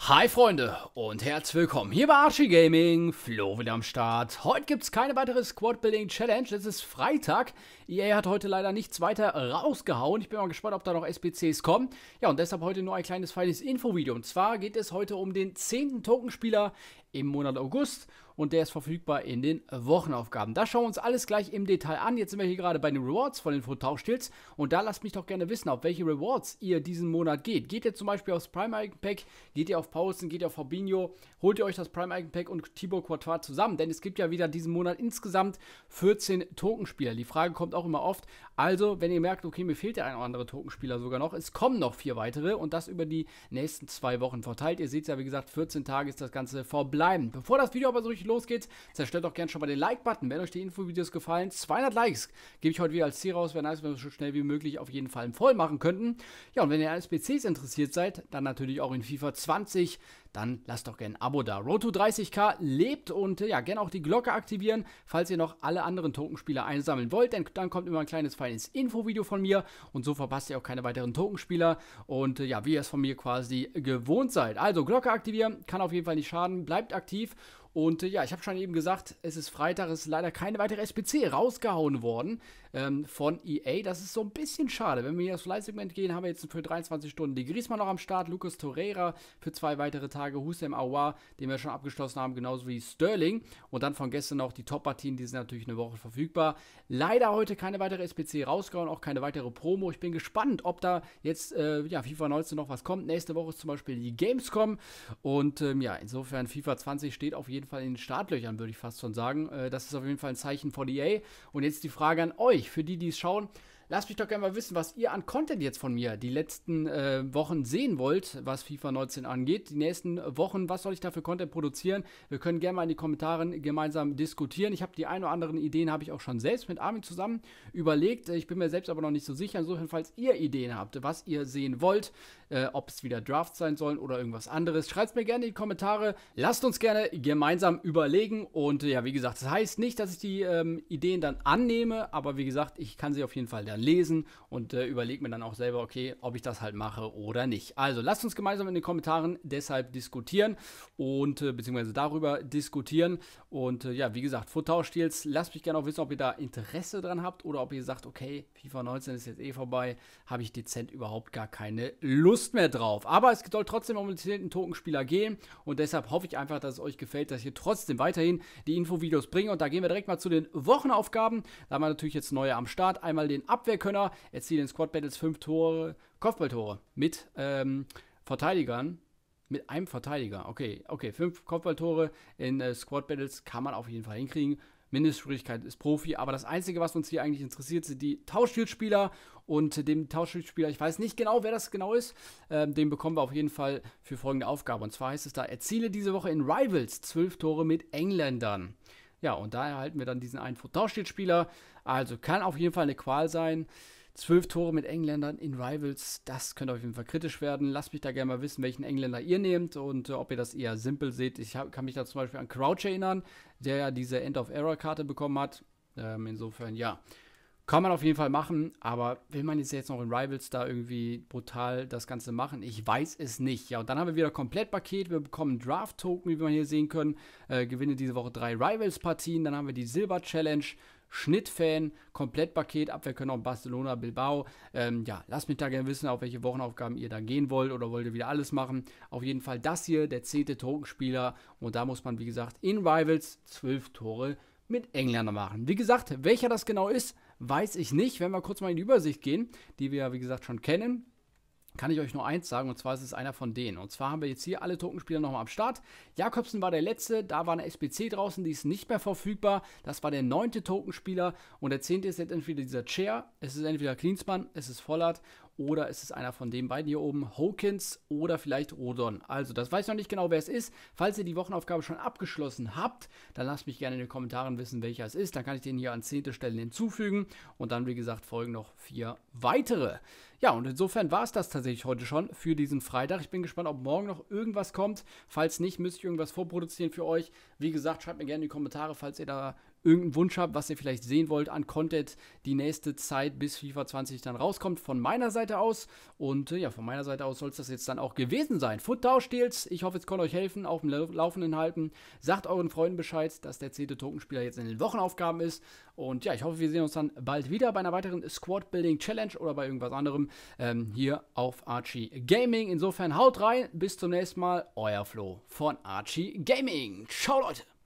Hi Freunde und herzlich willkommen hier bei Archie Gaming, Flo wieder am Start. Heute gibt es keine weitere Squad Building Challenge, es ist Freitag. EA hat heute leider nichts weiter rausgehauen. Ich bin mal gespannt, ob da noch SPCs kommen. Ja und deshalb heute nur ein kleines feines Infovideo. Und zwar geht es heute um den 10. Tokenspieler im Monat August und der ist verfügbar in den Wochenaufgaben. Das schauen wir uns alles gleich im Detail an. Jetzt sind wir hier gerade bei den Rewards von den Fotauschtills und da lasst mich doch gerne wissen, auf welche Rewards ihr diesen Monat geht. Geht ihr zum Beispiel aufs Prime Icon Pack, geht ihr auf Paulsen, geht ihr auf Fabinho, holt ihr euch das Prime Icon Pack und Tibor Courtois zusammen, denn es gibt ja wieder diesen Monat insgesamt 14 Tokenspieler. Die Frage kommt auch immer oft. Also, wenn ihr merkt, okay, mir fehlt der ein oder andere Tokenspieler sogar noch, es kommen noch vier weitere und das über die nächsten zwei Wochen verteilt. Ihr seht ja, wie gesagt, 14 Tage ist das Ganze verbleibend bleiben. Bevor das Video aber so richtig losgeht, zerstört doch gerne schon mal den Like-Button, wenn euch die Infovideos gefallen. 200 Likes gebe ich heute wieder als Ziel raus. Wäre nice, wenn wir so schnell wie möglich auf jeden Fall voll machen könnten. Ja, und wenn ihr an SPCs interessiert seid, dann natürlich auch in FIFA 20, dann lasst doch gerne ein Abo da. Road to 30k lebt und ja, gerne auch die Glocke aktivieren, falls ihr noch alle anderen Tokenspieler einsammeln wollt, denn dann kommt immer ein kleines feines Infovideo von mir und so verpasst ihr auch keine weiteren Tokenspieler und ja, wie ihr es von mir quasi gewohnt seid. Also Glocke aktivieren, kann auf jeden Fall nicht schaden. Bleibt bleibt aktiv und äh, ja, ich habe schon eben gesagt, es ist Freitag, es ist leider keine weitere SPC rausgehauen worden ähm, von EA. Das ist so ein bisschen schade. Wenn wir hier das segment gehen, haben wir jetzt für 23 Stunden die Griezmann noch am Start, Lucas Torreira für zwei weitere Tage, Hussein Awa, den wir schon abgeschlossen haben, genauso wie Sterling. Und dann von gestern noch die Top-Partien, die sind natürlich eine Woche verfügbar. Leider heute keine weitere SPC rausgehauen, auch keine weitere Promo. Ich bin gespannt, ob da jetzt äh, ja, FIFA 19 noch was kommt. Nächste Woche ist zum Beispiel die Gamescom. Und ähm, ja, insofern FIFA 20 steht auf jeden Fall jeden Fall in den Startlöchern, würde ich fast schon sagen. Äh, das ist auf jeden Fall ein Zeichen von EA. Und jetzt die Frage an euch, für die, die es schauen. Lasst mich doch gerne mal wissen, was ihr an Content jetzt von mir die letzten äh, Wochen sehen wollt, was FIFA 19 angeht. Die nächsten Wochen, was soll ich da für Content produzieren? Wir können gerne mal in die Kommentare gemeinsam diskutieren. Ich habe die ein oder anderen Ideen, habe ich auch schon selbst mit Armin zusammen überlegt. Ich bin mir selbst aber noch nicht so sicher. Insofern, falls ihr Ideen habt, was ihr sehen wollt, äh, ob es wieder Drafts sein sollen oder irgendwas anderes, schreibt es mir gerne in die Kommentare. Lasst uns gerne gemeinsam überlegen. Und ja, wie gesagt, das heißt nicht, dass ich die ähm, Ideen dann annehme, aber wie gesagt, ich kann sie auf jeden Fall dann dann lesen und äh, überlege mir dann auch selber, okay, ob ich das halt mache oder nicht. Also lasst uns gemeinsam in den Kommentaren deshalb diskutieren und äh, beziehungsweise darüber diskutieren. Und äh, ja, wie gesagt, Foottauschdeals, lasst mich gerne auch wissen, ob ihr da Interesse dran habt oder ob ihr sagt, okay, FIFA 19 ist jetzt eh vorbei, habe ich dezent überhaupt gar keine Lust mehr drauf. Aber es soll trotzdem um den Tokenspieler gehen und deshalb hoffe ich einfach, dass es euch gefällt, dass ihr trotzdem weiterhin die Infovideos bringt. Und da gehen wir direkt mal zu den Wochenaufgaben. Da haben wir natürlich jetzt neue am Start. Einmal den Abwehr Abwehrkönner, erzielt in Squad Battles fünf Tore, Kopfballtore mit ähm, Verteidigern. Mit einem Verteidiger. Okay, okay. Fünf Kopfballtore in äh, Squad Battles kann man auf jeden Fall hinkriegen. Mindestschwierigkeit ist Profi, aber das Einzige, was uns hier eigentlich interessiert, sind die Tauschschildspieler und dem Tauschschildspieler, ich weiß nicht genau, wer das genau ist, ähm, den bekommen wir auf jeden Fall für folgende Aufgabe. Und zwar heißt es da, erziele diese Woche in Rivals zwölf Tore mit Engländern. Ja, und da erhalten wir dann diesen einen Vortorstil-Spieler. Also kann auf jeden Fall eine Qual sein. Zwölf Tore mit Engländern in Rivals, das könnte auf jeden Fall kritisch werden. Lasst mich da gerne mal wissen, welchen Engländer ihr nehmt und äh, ob ihr das eher simpel seht. Ich hab, kann mich da zum Beispiel an Crouch erinnern, der ja diese End-of-Error-Karte bekommen hat. Ähm, insofern, ja. Kann man auf jeden Fall machen, aber will man jetzt, noch in Rivals da irgendwie brutal das Ganze machen? Ich weiß es nicht. Ja, und dann haben wir wieder Komplettpaket. Wir bekommen Draft-Token, wie wir hier sehen können. Äh, gewinne diese Woche drei Rivals-Partien. Dann haben wir die Silber-Challenge. Schnittfan, Komplettpaket, Abwehr können auch Barcelona, Bilbao. Ähm, ja, lasst mich da gerne wissen, auf welche Wochenaufgaben ihr da gehen wollt oder wollt ihr wieder alles machen. Auf jeden Fall das hier, der zehnte Tokenspieler. Und da muss man, wie gesagt, in Rivals zwölf Tore mit Engländer machen. Wie gesagt, welcher das genau ist, weiß ich nicht. Wenn wir kurz mal in die Übersicht gehen, die wir ja wie gesagt schon kennen, kann ich euch nur eins sagen, und zwar ist es einer von denen. Und zwar haben wir jetzt hier alle Tokenspieler nochmal am Start. Jakobsen war der letzte, da war eine SBC draußen, die ist nicht mehr verfügbar. Das war der neunte Tokenspieler und der zehnte ist jetzt entweder dieser Chair, es ist entweder Cleansman, es ist Vollert oder ist es einer von den beiden hier oben, Hawkins oder vielleicht Rodon. Also, das weiß ich noch nicht genau, wer es ist. Falls ihr die Wochenaufgabe schon abgeschlossen habt, dann lasst mich gerne in den Kommentaren wissen, welcher es ist. Dann kann ich den hier an zehnte Stellen hinzufügen und dann, wie gesagt, folgen noch vier weitere. Ja, und insofern war es das tatsächlich heute schon für diesen Freitag. Ich bin gespannt, ob morgen noch irgendwas kommt. Falls nicht, müsste ich irgendwas vorproduzieren für euch. Wie gesagt, schreibt mir gerne in die Kommentare, falls ihr da irgendeinen Wunsch habt, was ihr vielleicht sehen wollt an Content die nächste Zeit, bis FIFA 20 dann rauskommt, von meiner Seite aus. Und äh, ja, von meiner Seite aus soll es das jetzt dann auch gewesen sein. Footdau stehts. Ich hoffe, es konnte euch helfen, auf dem Laufenden halten. Sagt euren Freunden Bescheid, dass der zehnte Tokenspieler jetzt in den Wochenaufgaben ist. Und ja, ich hoffe, wir sehen uns dann bald wieder bei einer weiteren Squad Building Challenge oder bei irgendwas anderem ähm, hier auf Archie Gaming. Insofern haut rein, bis zum nächsten Mal. Euer Flo von Archie Gaming. Ciao, Leute!